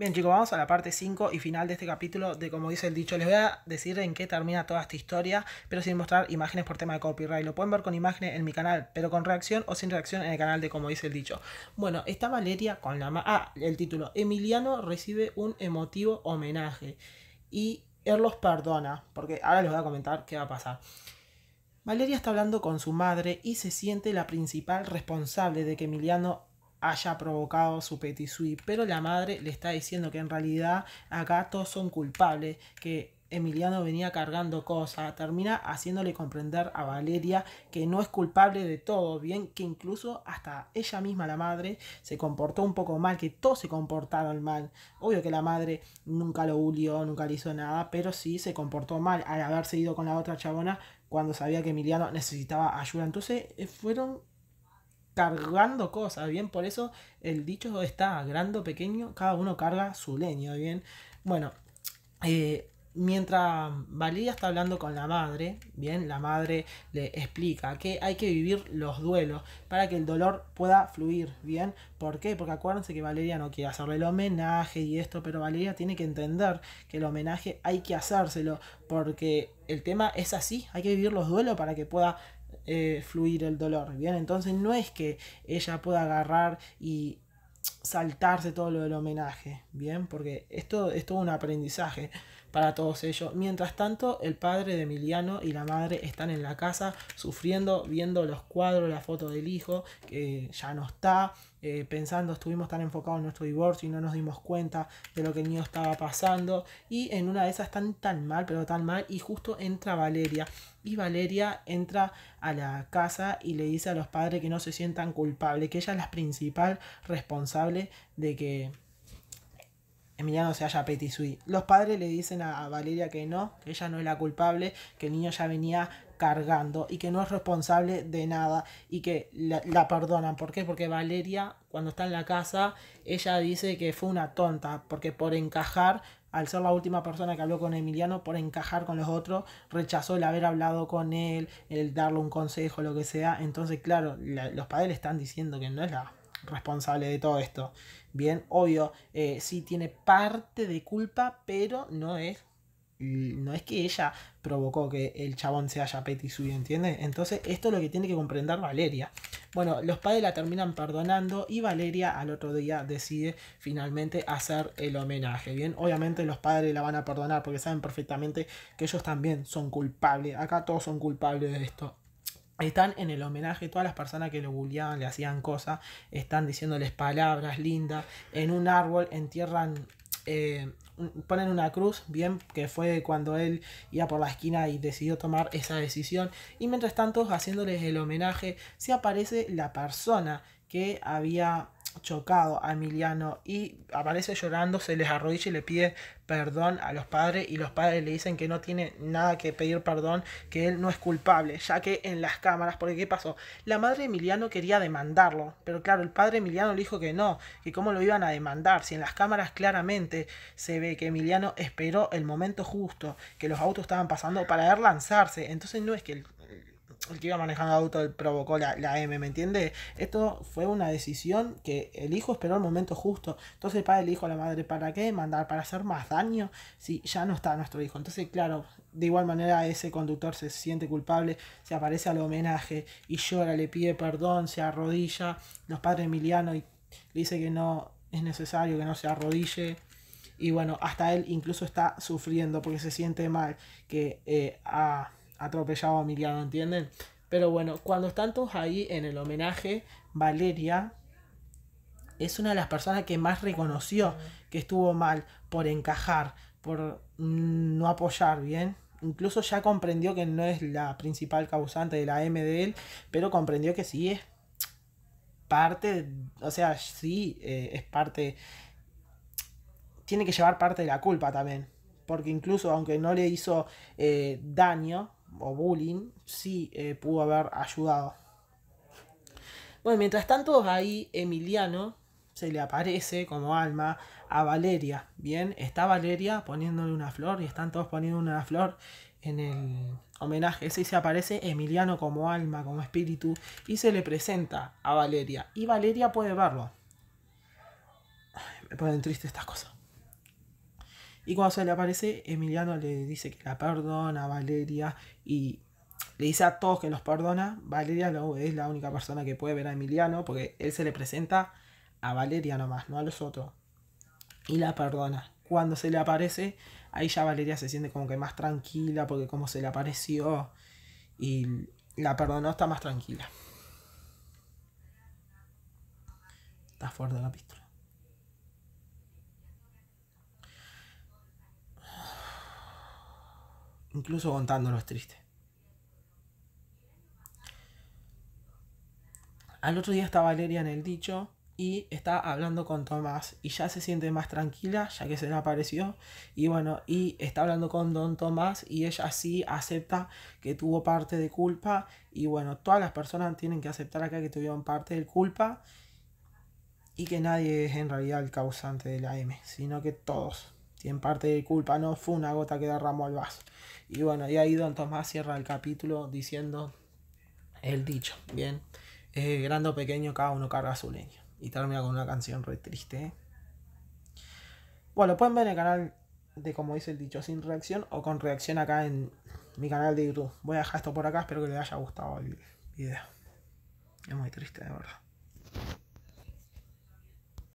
Bien chicos, vamos a la parte 5 y final de este capítulo de como dice el dicho. Les voy a decir en qué termina toda esta historia, pero sin mostrar imágenes por tema de copyright. Lo pueden ver con imágenes en mi canal, pero con reacción o sin reacción en el canal de como dice el dicho. Bueno, está Valeria con la... Ah, el título. Emiliano recibe un emotivo homenaje y Erlos perdona, porque ahora les voy a comentar qué va a pasar. Valeria está hablando con su madre y se siente la principal responsable de que Emiliano haya provocado su petit suite, pero la madre le está diciendo que en realidad acá todos son culpables, que Emiliano venía cargando cosas, termina haciéndole comprender a Valeria que no es culpable de todo, bien que incluso hasta ella misma, la madre, se comportó un poco mal, que todos se comportaron mal. Obvio que la madre nunca lo hulió, nunca le hizo nada, pero sí se comportó mal al haberse ido con la otra chabona cuando sabía que Emiliano necesitaba ayuda. Entonces eh, fueron cargando cosas, bien, por eso el dicho está grande o pequeño, cada uno carga su leño, bien. Bueno, eh, mientras Valeria está hablando con la madre, bien, la madre le explica que hay que vivir los duelos para que el dolor pueda fluir, bien. ¿Por qué? Porque acuérdense que Valeria no quiere hacerle el homenaje y esto, pero Valeria tiene que entender que el homenaje hay que hacérselo porque el tema es así, hay que vivir los duelos para que pueda eh, fluir el dolor, ¿bien? Entonces no es que ella pueda agarrar y saltarse todo lo del homenaje, ¿bien? Porque esto es todo un aprendizaje para todos ellos. Mientras tanto, el padre de Emiliano y la madre están en la casa sufriendo, viendo los cuadros, la foto del hijo, que ya no está, eh, pensando, estuvimos tan enfocados en nuestro divorcio y no nos dimos cuenta de lo que el niño estaba pasando. Y en una de esas están tan mal, pero tan mal, y justo entra Valeria. Y Valeria entra a la casa y le dice a los padres que no se sientan culpables, que ella es la principal responsable de que Emiliano se haya petisui, Los padres le dicen a Valeria que no, que ella no es la culpable, que el niño ya venía cargando y que no es responsable de nada y que la, perdonan. ¿Por qué? Porque Valeria, cuando está en la casa, ella dice que fue una tonta, porque por encajar, al ser la última persona que habló con Emiliano, por encajar con los otros, rechazó el haber hablado con él, el darle un consejo, lo que sea. Entonces, claro, los padres están diciendo que no es la responsable de todo esto. Bien, obvio, eh, sí tiene parte de culpa, pero no es no es que ella provocó que el chabón se haya y ¿entiendes? Entonces, esto es lo que tiene que comprender Valeria. Bueno, los padres la terminan perdonando y Valeria al otro día decide finalmente hacer el homenaje, ¿bien? Obviamente los padres la van a perdonar porque saben perfectamente que ellos también son culpables. Acá todos son culpables de esto. Están en el homenaje, todas las personas que lo bulleaban, le hacían cosas, están diciéndoles palabras lindas. En un árbol entierran eh, ponen una cruz, bien, que fue cuando él iba por la esquina y decidió tomar esa decisión. Y mientras tanto, haciéndoles el homenaje, se aparece la persona que había chocado a Emiliano y aparece llorando, se les arrodilla y le pide perdón a los padres y los padres le dicen que no tiene nada que pedir perdón, que él no es culpable, ya que en las cámaras, porque ¿qué pasó? La madre de Emiliano quería demandarlo, pero claro, el padre Emiliano le dijo que no, que cómo lo iban a demandar, si en las cámaras claramente se ve que Emiliano esperó el momento justo, que los autos estaban pasando para ver lanzarse, entonces no es que el el que iba manejando auto provocó la, M, ¿me entiendes? Esto fue una decisión que el hijo esperó el momento justo. Entonces el padre le dijo a la madre, ¿para qué mandar? ¿Para hacer más daño? Si ya no está nuestro hijo. Entonces, claro, de igual manera ese conductor se siente culpable, se aparece al homenaje y llora, le pide perdón, se arrodilla. Los padres Emiliano le dice que no es necesario, que no se arrodille. Y bueno, hasta él incluso está sufriendo porque se siente mal que eh, atropellado a Emiliano, ¿entienden? Pero bueno, cuando están todos ahí en el homenaje, Valeria es una de las personas que más reconoció que estuvo mal por encajar, por no apoyar bien. Incluso ya comprendió que no es la principal causante de la M de él, pero comprendió que sí es parte, o sea, sí eh, es parte, tiene que llevar parte de la culpa también. Porque incluso aunque no le hizo eh, daño, o bullying sí eh, pudo haber ayudado. Bueno, mientras tanto ahí Emiliano se le aparece como alma a Valeria. Bien, está Valeria poniéndole una flor y están todos poniendo una flor en el homenaje. Ese se aparece Emiliano como alma, como espíritu y se le presenta a Valeria. Y Valeria puede verlo. me ponen triste estas cosas. Y cuando se le aparece, Emiliano le dice que la perdona a Valeria y le dice a todos que los perdona. Valeria es la única persona que puede ver a Emiliano porque él se le presenta a Valeria nomás, no a los otros. Y la perdona. Cuando se le aparece, ahí ya Valeria se siente como que más tranquila porque como se le apareció y la perdonó está más tranquila. Está fuerte la pistola. incluso es triste. Al otro día está Valeria en el dicho y está hablando con Tomás y ya se siente más tranquila ya que se le apareció y bueno, y está hablando con don Tomás y ella sí acepta que tuvo parte de culpa y bueno, todas las personas tienen que aceptar acá que tuvieron parte de culpa y que nadie es en realidad el causante de la M, sino que todos. Y en parte de culpa no fue una gota que derramó al vaso. Y bueno, y ahí Don Tomás cierra el capítulo diciendo el dicho, bien, grande o pequeño, cada uno carga su leña. Y termina con una canción re triste. ¿eh? Bueno, pueden ver el canal de como dice el dicho sin reacción o con reacción acá en mi canal de YouTube. Voy a dejar esto por acá, espero que les haya gustado el video. Es muy triste, de verdad.